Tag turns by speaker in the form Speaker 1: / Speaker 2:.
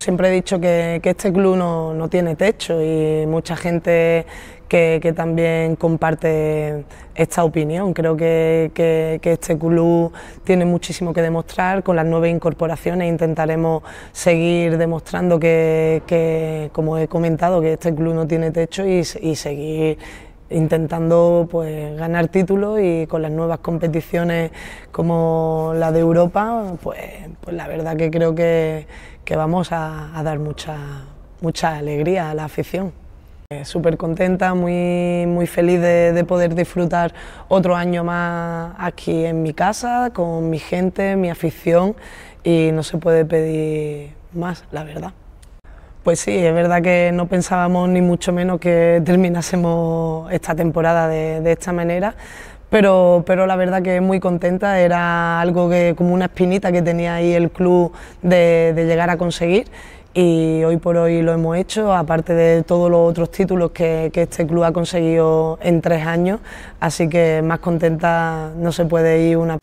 Speaker 1: Siempre he dicho que, este club no, tiene techo y mucha gente que, también comparte esta opinión. Creo que, este club tiene muchísimo que demostrar. Con las nuevas incorporaciones intentaremos seguir demostrando que, como he comentado, que este club no tiene techo y seguir intentando pues ganar títulos y con las nuevas competiciones como la de Europa, pues, pues la verdad que creo que, que vamos a, dar mucha, alegría a la afición. Eh, Súper contenta, muy, muy feliz de, poder disfrutar otro año más aquí en mi casa, con mi gente, mi afición y no se puede pedir más, la verdad. Pues sí, es verdad que no pensábamos ni mucho menos que terminásemos esta temporada de, esta manera, pero, pero, la verdad que muy contenta, era algo que como una espinita que tenía ahí el club de, llegar a conseguir y hoy por hoy lo hemos hecho, aparte de todos los otros títulos que, este club ha conseguido en tres años, así que más contenta no se puede ir una...